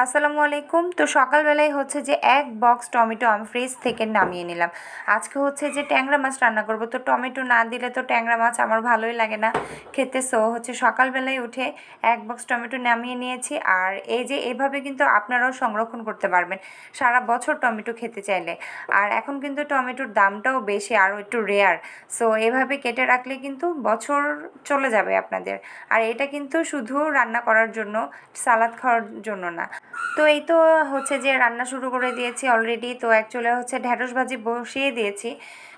আসসালামু আলাইকুম তো সকালবেলায় হচ্ছে যে এক বক্স টমেটো আমি ফ্রিজ থেকে নামিয়ে নিলাম আজকে হচ্ছে যে ট্যাংরা মাছ রান্না করব তো টমেটো না দিলে তো ট্যাংরা মাছ আমার ভালোই লাগে না খেতে সো হচ্ছে সকালবেলায় উঠে এক বক্স টমেটো নামিয়ে নিয়েছি আর এই যে এভাবে কিন্তু আপনারাও সংরক্ষণ করতে পারবেন সারা বছর টমেটো খেতে চাইলে আর এখন কিন্তু টমেটোর দামটাও বেশি আরও একটু রেয়ার সো এভাবে কেটে রাখলে কিন্তু বছর চলে যাবে আপনাদের আর এটা কিন্তু শুধু রান্না করার জন্য সালাদ খাওয়ার জন্য না তো এই তো হচ্ছে যে রান্না শুরু করে দিয়েছি অলরেডি তো অ্যাকচুয়ালি হচ্ছে ঢ্যাঁড়স ভাজি বসিয়ে দিয়েছি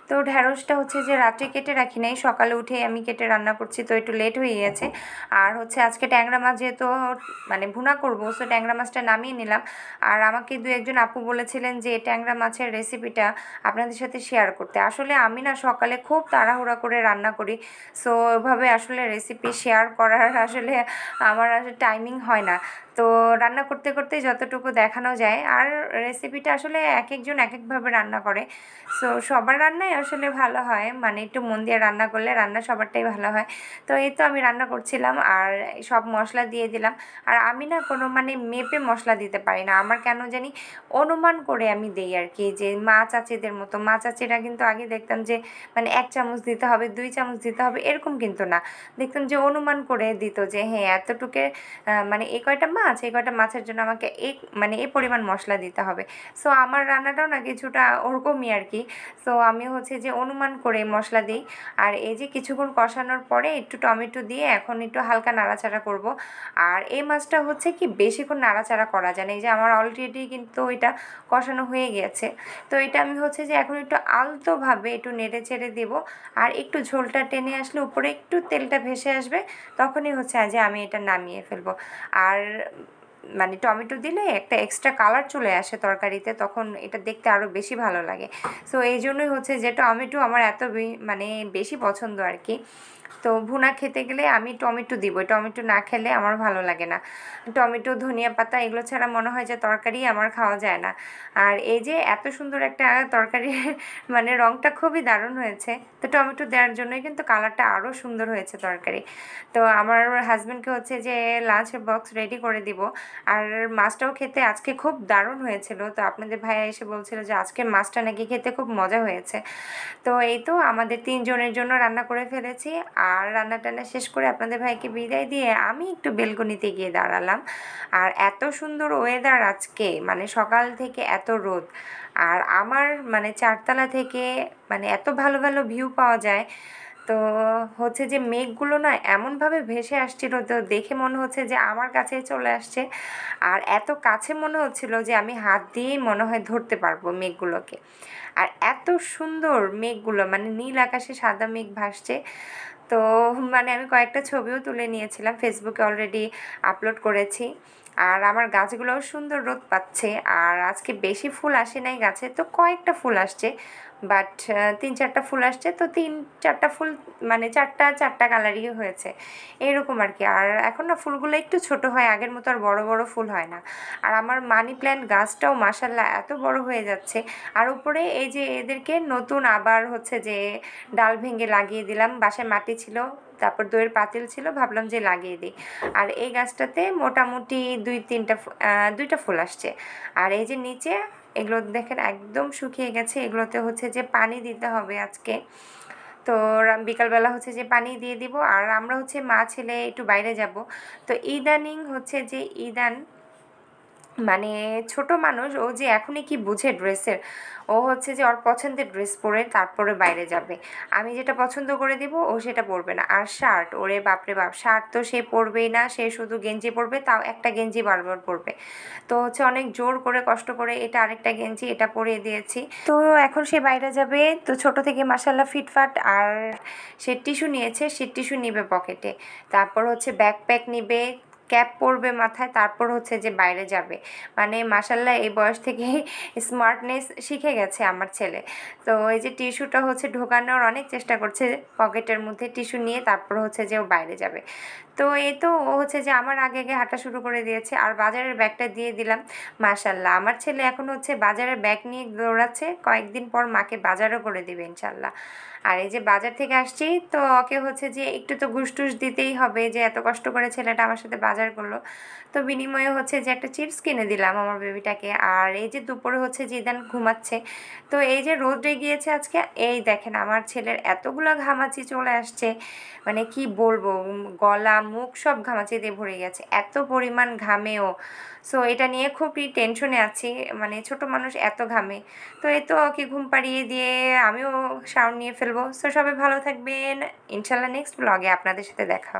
তো ঢ্যাঁড়সটা হচ্ছে যে রাত্রে কেটে রাখি নাই সকালে উঠে আমি কেটে রান্না করছি তো একটু লেট হয়ে গেছে আর হচ্ছে আজকে ট্যাংরা মাছ যেহেতু মানে ভুনা করবো সো ট্যাংরা মাছটা নামিয়ে নিলাম আর আমাকে দু একজন আপু বলেছিলেন যে ট্যাংরা মাছের রেসিপিটা আপনাদের সাথে শেয়ার করতে আসলে আমি না সকালে খুব তাড়াহুড়া করে রান্না করি সো ওভাবে আসলে রেসিপি শেয়ার করার আসলে আমার আসলে টাইমিং হয় না তো রান্না করতে করতে যতটুকু দেখানো যায় আর রেসিপিটা আসলে এক একজন এক একভাবে রান্না করে সো সবার রান্নাই আসলে ভালো হয় মানে একটু মন দিয়ে রান্না করলে রান্না সবারটাই ভালো হয় তো এই তো আমি রান্না করছিলাম আর সব মশলা দিয়ে দিলাম আর আমি না কোনো মানে মেপে মশলা দিতে পারি না আমার কেন জানি অনুমান করে আমি দিই আর কি যে মা চাচিদের মতো মা চাচিরা কিন্তু আগে দেখতাম যে মানে এক চামচ দিতে হবে দুই চামচ দিতে হবে এরকম কিন্তু না দেখতাম যে অনুমান করে দিত যে হ্যাঁ এতটুকে মানে এ কয়টা মা মাছ এই কটা মাছের জন্য আমাকে এক মানে এই পরিমাণ মশলা দিতে হবে সো আমার রান্নাটাও না কিছুটা ওরকমই আর কি সো আমি হচ্ছে যে অনুমান করে মশলা দিই আর এই যে কিছুক্ষণ কষানোর পরে একটু টমেটো দিয়ে এখন একটু হালকা নাড়াচাড়া করব আর এই মাছটা হচ্ছে কি বেশিক্ষণ নাড়াচাড়া করা যায় না এই যে আমার অলরেডি কিন্তু এটা কষানো হয়ে গেছে তো এটা আমি হচ্ছে যে এখন একটু আলতোভাবে একটু নেড়ে চেড়ে দেবো আর একটু ঝোলটা টেনে আসলে উপরে একটু তেলটা ভেসে আসবে তখনই হচ্ছে যে আমি এটা নামিয়ে ফেলবো আর মানে টমেটো দিলে একটা এক্সট্রা কালার চলে আসে তরকারিতে তখন এটা দেখতে আরও বেশি ভালো লাগে সো এই জন্যই হচ্ছে যে টমেটো আমার এত মানে বেশি পছন্দ আর কি তো ভুনা খেতে গেলে আমি টমেটো দিব টমেটো না খেলে আমার ভালো লাগে না টমেটো ধনিয়া পাতা এগুলো ছাড়া মনে হয় যে তরকারি আমার খাওয়া যায় না আর এই যে এত সুন্দর একটা তরকারি মানে রংটা খুবই দারুণ হয়েছে তো টমেটো দেওয়ার জন্যই কিন্তু কালারটা আরও সুন্দর হয়েছে তরকারি তো আমার হাজব্যান্ডকে হচ্ছে যে লাঞ্চ বক্স রেডি করে দিব আর মাছটাও খেতে আজকে খুব দারুণ হয়েছিল তো আপনাদের ভাইয়া এসে বলছিল যে আজকে মাছটা নাকি খেতে খুব মজা হয়েছে তো এই তো আমাদের তিনজনের জন্য রান্না করে ফেলেছি আর রান্না টান্না শেষ করে আপনাদের ভাইকে বিদায় দিয়ে আমি একটু বেলকনিতে গিয়ে দাঁড়ালাম আর এত সুন্দর ওয়েদার আজকে মানে সকাল থেকে এত রোদ আর আমার মানে চারতলা থেকে মানে এত ভালো ভালো ভিউ পাওয়া যায় তো হচ্ছে যে মেঘগুলো না এমনভাবে ভেসে আসছিল তো দেখে মনে হচ্ছে যে আমার কাছে চলে আসছে আর এত কাছে মনে হচ্ছিল যে আমি হাত দিয়েই মনে হয় ধরতে পারবো মেঘগুলোকে আর এত সুন্দর মেঘগুলো মানে নীল আকাশে সাদা মেঘ ভাসছে তো মানে আমি কয়েকটা ছবিও তুলে নিয়েছিলাম ফেসবুকে অলরেডি আপলোড করেছি আর আমার গাছগুলোও সুন্দর রোদ পাচ্ছে আর আজকে বেশি ফুল আসে নাই গাছে তো কয়েকটা ফুল আসছে বাট uh, তিন চারটা ফুল আসছে তো তিন চারটা ফুল মানে চারটা চারটা কালারই হয়েছে এরকম আর কি আর এখন না ফুলগুলো একটু ছোট হয় আগের মতো আর বড় বড় ফুল হয় না আর আমার মানি প্ল্যান্ট গাছটাও মাসাল্লাহ এত বড় হয়ে যাচ্ছে আর উপরে এই যে এদেরকে নতুন আবার হচ্ছে যে ডাল ভেঙে লাগিয়ে দিলাম বাসায় মাটি ছিল তারপর দইয়ের পাতিল ছিল ভাবলাম যে লাগিয়ে দিই আর এই গাছটাতে মোটামুটি দুই তিনটা দুইটা ফুল আসছে আর এই যে নিচে এগুলো দেখেন একদম শুকিয়ে গেছে এগুলোতে হচ্ছে যে পানি দিতে হবে আজকে তো বিকালবেলা হচ্ছে যে পানি দিয়ে দিব আর আমরা হচ্ছে মা ছেলে একটু বাইরে যাব তো ইদানিং হচ্ছে যে ইদান মানে ছোট মানুষ ও যে এখনই কি বুঝে ড্রেসের ও হচ্ছে যে ওর পছন্দের ড্রেস পরে তারপরে বাইরে যাবে আমি যেটা পছন্দ করে দেবো ও সেটা পরবে না আর শার্ট ওরে বাপরে বাপ শার্ট তো সে পরবেই না সে শুধু গেঞ্জি পরবে তাও একটা গেঞ্জি বারবার পরবে তো হচ্ছে অনেক জোর করে কষ্ট করে এটা আরেকটা গেঞ্জি এটা পরিয়ে দিয়েছি তো এখন সে বাইরে যাবে তো ছোট থেকে মাসাল্লাহ ফিটফাট আর সে টিস্যু নিয়েছে সে টিস্যু নিবে পকেটে তারপর হচ্ছে ব্যাকপ্যাক নিবে ক্যাপ পরবে মাথায় তারপর হচ্ছে যে বাইরে যাবে মানে মাসাল্লাহ এই বয়স থেকে স্মার্টনেস শিখে গেছে আমার ছেলে তো এই যে টিস্যুটা হচ্ছে ঢোকানোর অনেক চেষ্টা করছে পকেটের মধ্যে টিস্যু নিয়ে তারপর হচ্ছে যে ও বাইরে যাবে তো এই তো ও হচ্ছে যে আমার আগে আগে হাঁটা শুরু করে দিয়েছে আর বাজারের ব্যাগটা দিয়ে দিলাম মাশাল্লাহ আমার ছেলে এখন হচ্ছে বাজারের ব্যাগ নিয়ে দৌড়াচ্ছে কয়েকদিন পর মাকে বাজারও করে দেবে ইনশাল্লাহ আর এই যে বাজার থেকে আসছি তো ওকে হচ্ছে যে একটু তো গুসটুস দিতেই হবে যে এত কষ্ট করে ছেলেটা আমার সাথে বাজার করলো তো বিনিময়ে হচ্ছে যে একটা চিপস কিনে দিলাম আমার বেবিটাকে আর এই যে দুপুরে হচ্ছে যে ইদান ঘুমাচ্ছে তো এই যে রোদে গিয়েছে আজকে এই দেখেন আমার ছেলের এতগুলো ঘামাচি চলে আসছে মানে কি বলবো গলা মুখ সব ঘামাচিতে ভরে গেছে এত পরিমাণ ঘামেও সো এটা নিয়ে খুবই টেনশনে আছি মানে ছোট মানুষ এত ঘামে তো এ তো ওকে ঘুম পাড়িয়ে দিয়ে আমিও সাউন্ড নিয়ে ফেলবো সো সবাই ভালো থাকবেন ইনশাল্লাহ নেক্সট ব্লগে আপনাদের সাথে দেখা